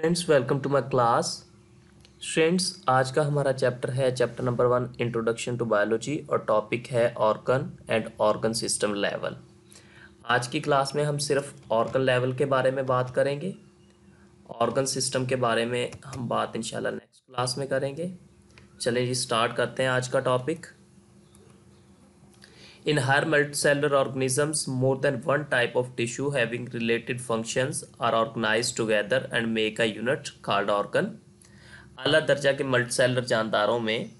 Friends welcome to my class friends आज का हमारा चैप्टर है chapter number one introduction to biology और टॉपिक है organ and organ system level आज की क्लास में हम सिर्फ ऑर्गन लेवल के बारे में बात करेंगे ऑर्गन सिस्टम के बारे में हम बात इंशाल्लाह नेक्स्ट क्लास में करेंगे चलिए जी स्टार्ट करते हैं आज का topic In higher multicellular organisms, more than one type of tissue having related functions are organized together and make a unit called organ. अला दर्जा के मल्टीसेलर जानदारों में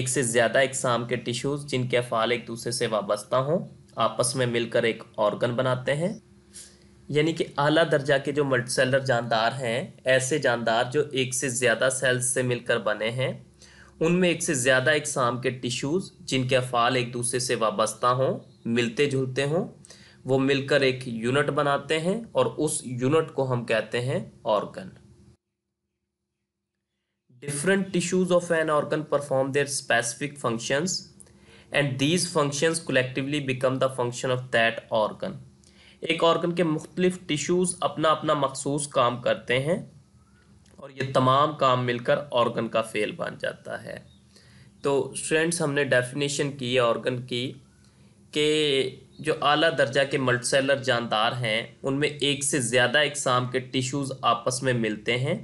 एक से ज़्यादा इकसाम के टिश्यूज़ जिनके अफ़ाल एक दूसरे से वाबस्ता हों आपस में मिलकर एक ऑर्गन बनाते हैं यानी कि आला दर्जा के जो मल्टीसेलर जानदार हैं ऐसे जानदार जो एक से ज़्यादा सेल्स से मिलकर बने हैं उनमें एक से ज़्यादा एक शाम के टिश्यूज़ जिनके अफाल एक दूसरे से वाबस्ता हों मिलते जुलते हों वो मिलकर एक यूनिट बनाते हैं और उस यूनिट को हम कहते हैं organ different tissues of an organ perform their specific functions and these functions collectively become the function of that organ एक ऑर्गन के मुख्तलिफ टिश्यूज अपना अपना मखसूस काम करते हैं और ये तमाम काम मिलकर ऑर्गन का फेल बन जाता है तो स्टूडेंट्स हमने डेफिनेशन की है ऑर्गन की कि जो आला दर्जा के मल्टसेलर जानदार हैं उनमें एक से ज़्यादा इकसाम के टिश्यूज़ आपस में मिलते हैं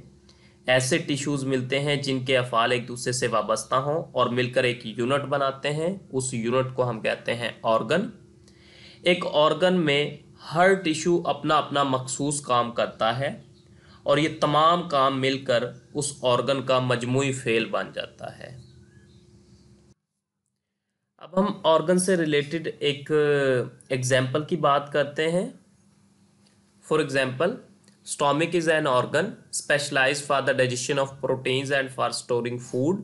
ऐसे टिश्यूज़ मिलते हैं जिनके अफ़ाल एक दूसरे से वाबस्ता हों और मिलकर एक यूनिट बनाते हैं उस यूनिट को हम कहते हैं ऑर्गन एक ऑर्गन में हर टिश्यू अपना अपना मखसूस काम करता है और ये तमाम काम मिलकर उस ऑर्गन का मजमू फेल बन जाता है अब हम ऑर्गन से रिलेटेड एक एग्जाम्पल की बात करते हैं for example stomach is an organ specialise for the digestion of proteins and for storing food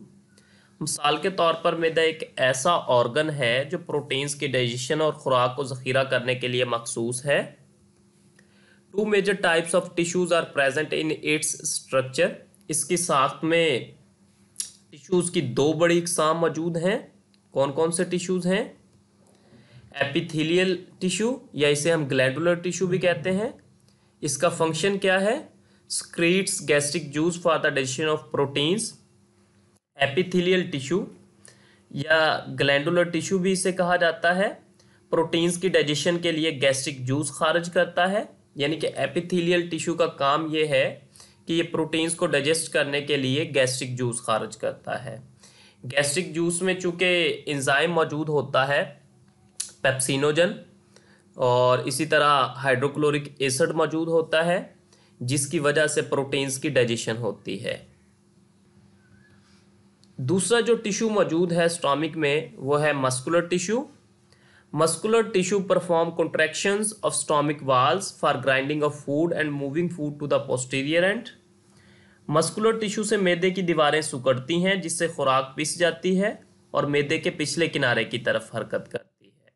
मिसाल के तौर पर मैदा एक ऐसा ऑर्गन है जो प्रोटीन्स के डाइजेशन और ख़ुराक को ज़ख़ीरा करने के लिए मखसूस है two major types of tissues are present in its structure इसके साथ में टिश्यूज की दो बड़ी इकसाम मौजूद हैं कौन कौन से टिश्यूज हैं एपिथेलियल टिश्यू या इसे हम ग्लैंडुलर टिश्यू भी कहते हैं इसका फंक्शन क्या है secretes gastric juice for the digestion of proteins epithelial tissue या ग्लैंडुलर टिश्यू भी इसे कहा जाता है प्रोटीन्स की डाइजेशन के लिए गैस्ट्रिक जूस खारिज करता है यानी कि एपिथेलियल टिश्यू का काम ये है कि ये प्रोटीन्स को डाइजेस्ट करने के लिए गैस्ट्रिक जूस खारिज करता है गैस्ट्रिक जूस में चूँकि इंजाइम मौजूद होता है पेप्सिनोजन और इसी तरह हाइड्रोक्लोरिक एसिड मौजूद होता है जिसकी वजह से प्रोटीन्स की डाइजेशन होती है दूसरा जो टिश्यू मौजूद है स्टॉमिक में वो है muscular tissue muscular tissue perform contractions of stomach walls for grinding of food and moving food to the posterior end muscular tissue से मैदे की दीवारें सुकड़ती हैं जिससे खुराक पिस जाती है और मैदे के पिछले किनारे की तरफ हरकत करती है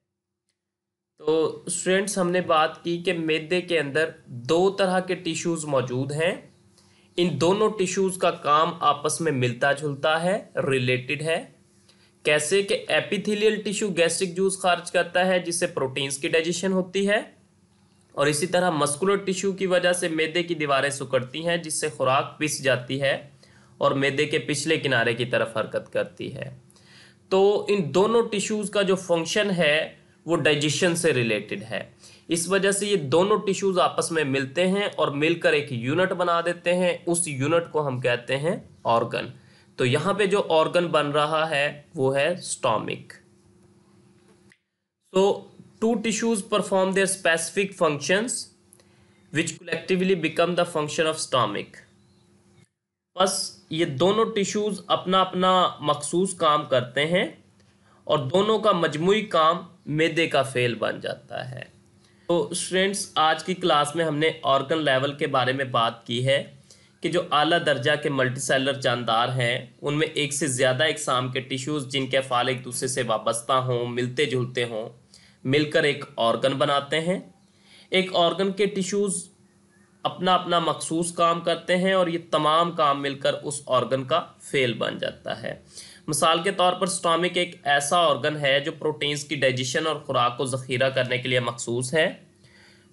तो स्टूडेंट्स हमने बात की कि मैदे के अंदर दो तरह के टिश्यूज़ मौजूद हैं इन दोनों टिश्यूज़ का काम आपस में मिलता जुलता है रिलेटेड है कैसे कि एपिथेलियल टिश्यू गैस्ट्रिक जूस खारिज करता है जिससे प्रोटीन्स की डाइजेशन होती है और इसी तरह मस्कुलर टिश्यू की वजह से मेदे की दीवारें सुकड़ती हैं जिससे खुराक पिस जाती है और मेदे के पिछले किनारे की तरफ हरकत करती है तो इन दोनों टिश्यूज़ का जो फंक्शन है वो डाइजेशन से रिलेटेड है इस वजह से ये दोनों टिश्यूज़ आपस में मिलते हैं और मिलकर एक यूनिट बना देते हैं उस यूनिट को हम कहते हैं ऑर्गन तो यहां पे जो ऑर्गन बन रहा है वो है stomach so two tissues perform their specific functions which collectively become the function of stomach बस ये दोनों टिश्यूज़ अपना अपना मखसूस काम करते हैं और दोनों का मजमू काम मेदे का फेल बन जाता है तो स्टूडेंट्स आज की क्लास में हमने ऑर्गन लेवल के बारे में बात की है कि जो आला दर्जा के मल्टी सेलर जानदार हैं उनमें एक से ज़्यादा इकसाम के टिश्यूज़ जिनके अफ़ाल एक दूसरे से वाबस्ता हों मिलते जुलते हों मिलकर एक ऑर्गन बनाते हैं एक ऑर्गन के टिश्यूज़ अपना अपना मखसूस काम करते हैं और ये तमाम काम मिलकर उस ऑर्गन का फेल बन जाता है मिसाल के तौर पर स्टॉमिक एक ऐसा ऑर्गन है जो प्रोटीन्स की डाइजेशन और ख़ुराक को ज़खीरा करने के लिए मखसूस है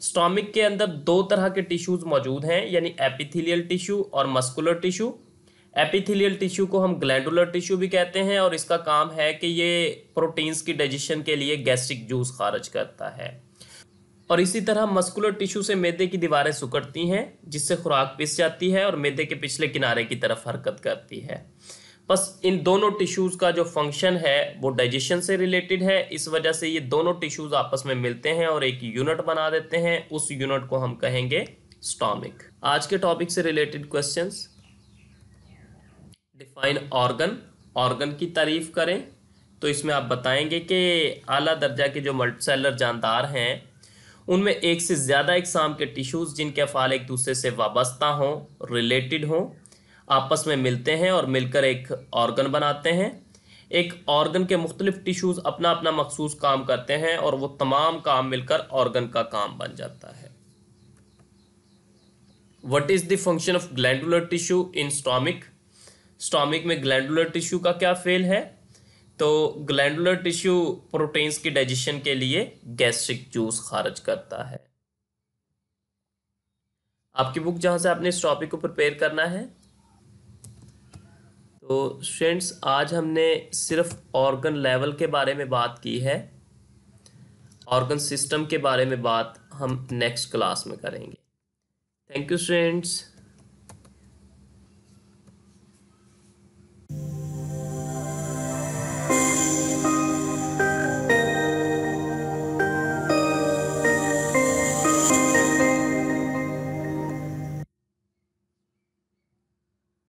स्टॉमिक के अंदर दो तरह के टिश्यूज मौजूद हैं यानी एपिथेलियल टिश्यू और मस्कुलर टिश्यू एपिथेलियल टिश्यू को हम ग्लैंडुलर टिश्यू भी कहते हैं और इसका काम है कि ये प्रोटीन्स की डाइजेशन के लिए गैस्ट्रिक जूस खारिज करता है और इसी तरह मस्कुलर टिश्यू से मेदे की दीवारें सुकड़ती हैं जिससे खुराक पिस जाती है और मेदे के पिछले किनारे की तरफ हरकत करती है बस इन दोनों टिश्यूज़ का जो फंक्शन है वो डाइजेशन से रिलेटेड है इस वजह से ये दोनों टिश्यूज़ आपस में मिलते हैं और एक यूनिट बना देते हैं उस यूनिट को हम कहेंगे स्टॉमिक आज के टॉपिक से related question define organ organ की तारीफ करें तो इसमें आप बताएंगे कि आला दर्जा के जो मल्टीसेलर जानदार हैं उनमें एक से ज़्यादा इकसाम के टिश्यूज़ जिनके अफ़ाल एक दूसरे से वाबस्ता हों रिलेटेड हों आपस में मिलते हैं और मिलकर एक ऑर्गन बनाते हैं एक ऑर्गन के मुख्तलिफ टिश्यूज़ अपना अपना मखसूस काम करते हैं और वो तमाम काम मिलकर ऑर्गन का काम बन जाता है what is the function of glandular tissue in stomach stomach में ग्लैंडुलर टिश्यू का क्या फेल है तो ग्लैंडुलर टिश्यू प्रोटीन्स की डाइजेशन के लिए गैस्ट्रिक जूस खारिज करता है आपकी बुक जहाँ से आपने इस टॉपिक को प्रिपेयर करना है तो स्टूडेंट्स आज हमने सिर्फ ऑर्गन लेवल के बारे में बात की है ऑर्गन सिस्टम के बारे में बात हम नेक्स्ट क्लास में करेंगे थैंक यू स्टूडेंट्स